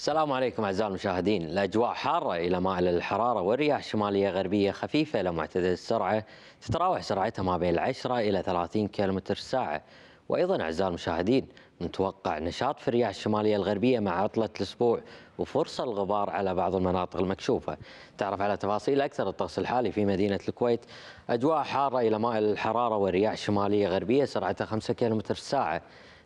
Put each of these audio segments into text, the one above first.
السلام عليكم اعزائي المشاهدين، الاجواء حاره الى ما اعلى الحراره والرياح شماليه غربيه خفيفه الى معتدل السرعه تتراوح سرعتها ما بين 10 الى 30 كم ساعه، وايضا اعزائي المشاهدين نتوقع نشاط في الرياح الشماليه الغربيه مع عطله الاسبوع وفرصه الغبار على بعض المناطق المكشوفه. تعرف على تفاصيل اكثر الطقس الحالي في مدينه الكويت، اجواء حاره الى مائل الحراره والرياح شماليه غربيه سرعتها 5 كم ساعه.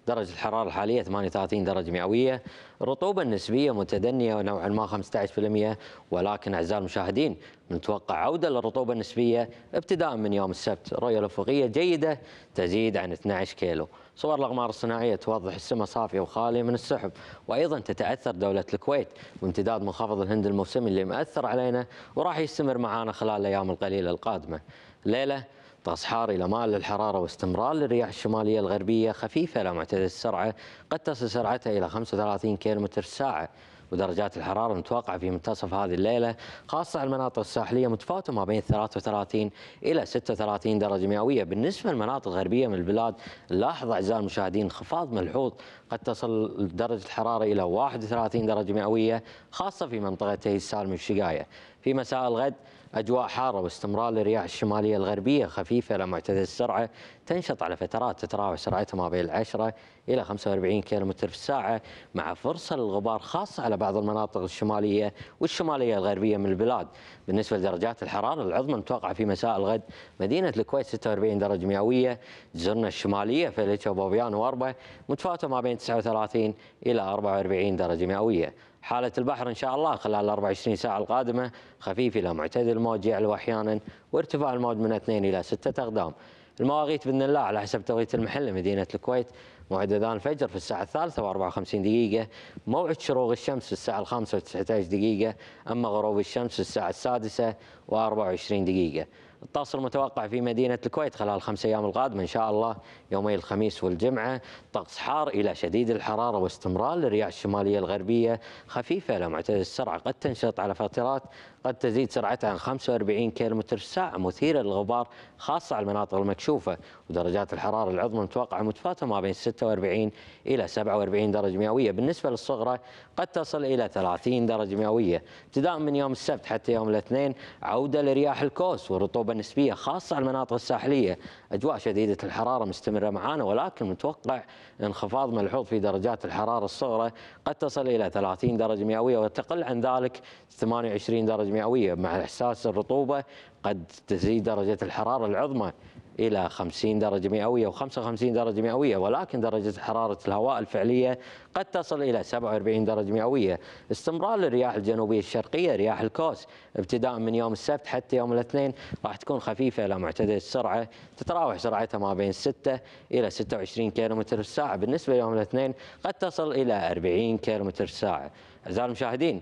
درجة الحرارة الحالية 38 درجة مئوية الرطوبة النسبية متدنية نوعا ما 15% ولكن أعزائي المشاهدين نتوقع عودة للرطوبة النسبية ابتداء من يوم السبت الرؤية الأفقية جيدة تزيد عن 12 كيلو صور الأقمار الصناعية توضح السماء صافية وخالية من السحب وأيضا تتأثر دولة الكويت وامتداد منخفض الهند الموسمي اللي مأثر علينا وراح يستمر معنا خلال الأيام القليلة القادمة ليلة تصحار إلى مائل الحرارة واستمرار للرياح الشمالية الغربية خفيفة لا معتدل السرعة قد تصل سرعتها إلى 35 كم ساعة ودرجات الحرارة المتوقعه في منتصف هذه الليلة خاصة على المناطق الساحلية متفاوتة ما بين 33 إلى 36 درجة مئوية بالنسبة للمناطق الغربية من البلاد لاحظ أعزائي المشاهدين انخفاض ملحوظ قد تصل درجة الحرارة إلى 31 درجة مئوية خاصة في منطقتي السالم والشقاية في مساء الغد أجواء حارة واستمرار الرياح الشمالية الغربية خفيفة إلى معتدل السرعة تنشط على فترات تتراوح سرعتها ما بين 10 إلى 45 كم في الساعة مع فرصة للغبار خاصة على بعض المناطق الشمالية والشمالية الغربية من البلاد بالنسبة لدرجات الحرارة العظمى متوقعة في مساء الغد مدينة الكويت 46 درجة مئوية جزرنا الشمالية فيليتشا بوبيان وأربة متفاوتة ما بين 39 إلى 44 درجة مئوية حالة البحر إن شاء الله خلال 24 ساعة القادمة خفيف إلى معتدل الموج يعلو أحيانا وارتفاع الموج من 2 إلى 6 أقدام المواقيت بإذن الله على حسب توقيت المحل مدينة الكويت موعد أذان الفجر في الساعة الثالثة و54 دقيقة موعد شروق الشمس في الساعة الخامسة و19 دقيقة أما غروب الشمس في الساعة السادسة و24 دقيقة الطقس المتوقع في مدينة الكويت خلال الخمس أيام القادمة إن شاء الله يومي الخميس والجمعة طقس حار إلى شديد الحرارة واستمرار للرياح الشمالية الغربية خفيفة لمعتدل السرعة قد تنشط على فترات قد تزيد سرعتها 45 كم ساعة مثيرة للغبار خاصة على المناطق المكشوفة ودرجات الحرارة العظمى المتوقعة متفاوتة ما بين 46 إلى 47 درجة مئوية بالنسبة للصغرى قد تصل إلى 30 درجة مئوية ابتداء من يوم السبت حتى يوم الاثنين عودة لرياح الكوس والرطوبة النسبية خاصة على المناطق الساحلية أجواء شديدة الحرارة مستمرة معانا ولكن متوقع انخفاض ملحوظ في درجات الحرارة الصغرى قد تصل إلى 30 درجة مئوية وتقل عن ذلك 28 درجة المئوية مع إحساس الرطوبة قد تزيد درجة الحرارة العظمى إلى 50 درجة مئوية و55 درجة مئوية ولكن درجة حرارة الهواء الفعلية قد تصل إلى 47 درجة مئوية استمرار الرياح الجنوبية الشرقية رياح الكوس ابتداء من يوم السبت حتى يوم الاثنين راح تكون خفيفة إلى معتدل السرعة تتراوح سرعتها ما بين 6 إلى 26 كيلومتر في الساعة بالنسبة ليوم الاثنين قد تصل إلى 40 كيلومتر في الساعة أعزائي المشاهدين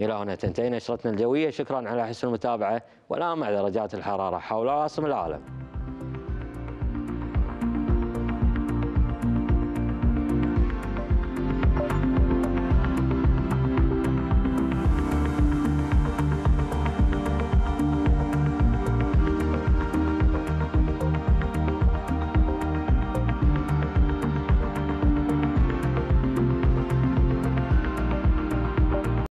إلى هنا تنتهي نشرتنا الجوية شكرا على حسن المتابعة والآن مع درجات الحرارة حول عاصم العالم